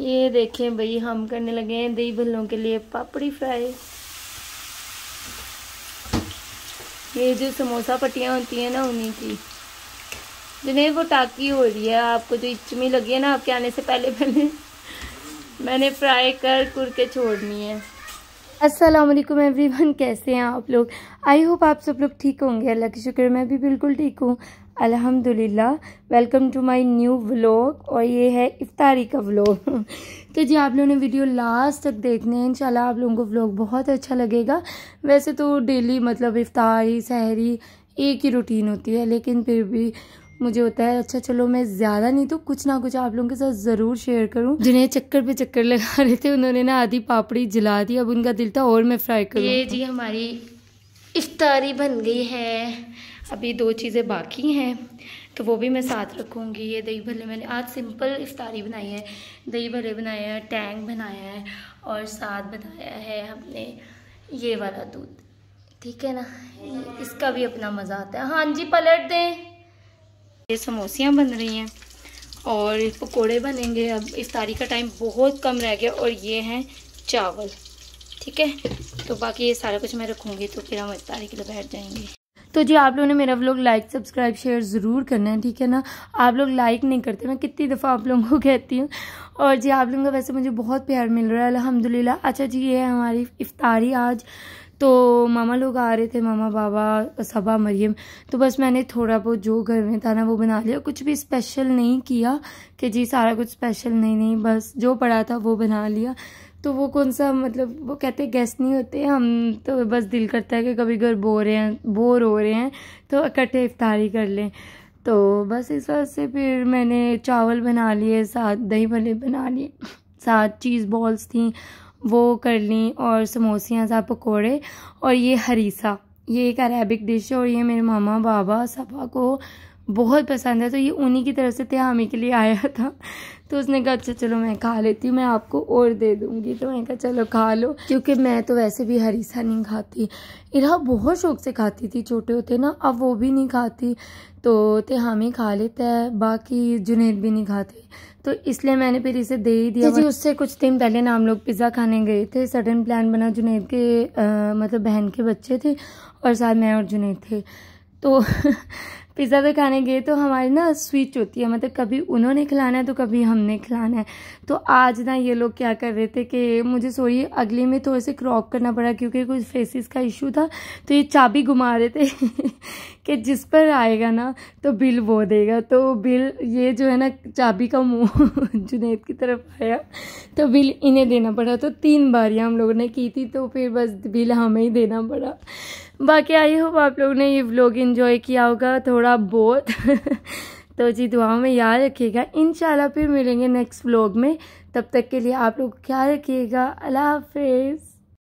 ये देखें भाई हम करने लगे हैं दही भल्लों के लिए पापड़ी फ्राई ये जो समोसा पट्टियाँ होती हैं ना उन्हीं की जिन्हें वो टाकी हो रही है आपको जो इचमी लगी है ना आपके आने से पहले पहले मैंने फ्राई कर कुर के छोड़नी है असलम वन कैसे हैं आप लोग आई होप आप सब लोग ठीक होंगे अल्लाह के शुक्र मैं भी बिल्कुल ठीक हूँ अल्हम्दुलिल्लाह welcome to my new vlog और ये है इफ्तारी का व्लॉग तो जी आप लोगों ने वीडियो लास्ट तक देखने हैं इंशाल्लाह आप लोगों को व्लॉग बहुत अच्छा लगेगा वैसे तो डेली मतलब इफ्तारी सहरी एक ही रूटीन होती है लेकिन फिर भी मुझे होता है अच्छा चलो मैं ज़्यादा नहीं तो कुछ ना कुछ आप लोगों के साथ ज़रूर शेयर करूँ जिन्हें चक्कर पे चक्कर लगा रहे थे उन्होंने ना आधी पापड़ी जला दी अब उनका दिल था और मैं फ्राई करूं ये जी हमारी इफ्तारी बन गई है अभी दो चीज़ें बाकी हैं तो वो भी मैं साथ रखूँगी ये दही भले मैंने आज सिंपल इफ्तारी बनाई है दही भले बनाए हैं टैंक बनाया है और साथ बनाया है हमने ये वाला दूध ठीक है ना इसका भी अपना मज़ा आता है हाँ जी पलट दें ये समोसियाँ बन रही हैं और पकोड़े बनेंगे अब इफ्तारी का टाइम बहुत कम रह गया और ये हैं चावल ठीक है तो बाकी ये सारा कुछ मैं रखूँगी तो फिर हम इफ्तारी के लिए बैठ जाएंगे तो जी आप लोगों ने मेरा व्लॉग लाइक सब्सक्राइब शेयर ज़रूर करना है ठीक है ना आप लोग लाइक नहीं करते मैं कितनी दफ़ा आप लोगों को कहती हूँ और जी आप लोगों का वैसे मुझे बहुत प्यार मिल रहा है अलहमदिल्ला अच्छा जी ये है हमारी इफ्तारी आज तो मामा लोग आ रहे थे मामा बाबा सबा मरियम तो बस मैंने थोड़ा बहुत जो घर में था ना वो बना लिया कुछ भी स्पेशल नहीं किया कि जी सारा कुछ स्पेशल नहीं नहीं बस जो पड़ा था वो बना लिया तो वो कौन सा मतलब वो कहते हैं गेस्ट नहीं होते हम तो बस दिल करता है कि कभी घर बोर हैं बोर हो रहे हैं तो इकट्ठे इफ्तारी कर लें तो बस इस वजह से फिर मैंने चावल बना लिए साथ दही भले बना लिए साथ चीज़ बॉल्स थी वो कर ली और समोसियाँ साथ पकौड़े और ये हरीसा ये एक अरेबिक डिश है और ये मेरे मामा बाबा सबा को बहुत पसंद है तो ये उन्हीं की तरफ से त्यामी के लिए आया था तो उसने कहा अच्छा चलो मैं खा लेती हूँ मैं आपको और दे दूँगी तो मैंने कहा चलो खा लो क्योंकि मैं तो वैसे भी हरीसा नहीं खाती इरा बहुत शौक से खाती थी छोटे होते ना अब वो भी नहीं खाती तो तेहामी खा लेता है बाकी जुनेद भी नहीं खाते तो इसलिए मैंने फिर इसे दे ही दिया जी उससे कुछ दिन पहले ना हम लोग पिज़्ज़ा खाने गए थे सडन प्लान बना जुनेद के आ, मतलब बहन के बच्चे थे और साथ मैं और जुनेद थे तो पिज़्ज़ा पे खाने गए तो हमारी ना स्विच होती है मतलब कभी उन्होंने खिलाना है तो कभी हमने खिलाना है तो आज ना ये लोग क्या कर रहे थे कि मुझे सॉरी अगले में थोड़े से क्रॉक करना पड़ा क्योंकि कुछ फेसिस का इशू था तो ये चाबी घुमा रहे थे कि जिस पर आएगा ना तो बिल वो देगा तो बिल ये जो है ना चाबी का मुँह जुनेद की तरफ आया तो बिल इन्हें देना पड़ा तो तीन बारियाँ हम लोगों ने की थी तो फिर बस बिल हमें ही देना पड़ा बाकी आई होप आप लोग ने ये व्लॉग इन्जॉय किया होगा थोड़ा बहुत तो जी दुआओं में याद रखिएगा इन फिर मिलेंगे नेक्स्ट व्लॉग में तब तक के लिए आप लोग ख्याल रखिएगा अल्लाह हाफिज़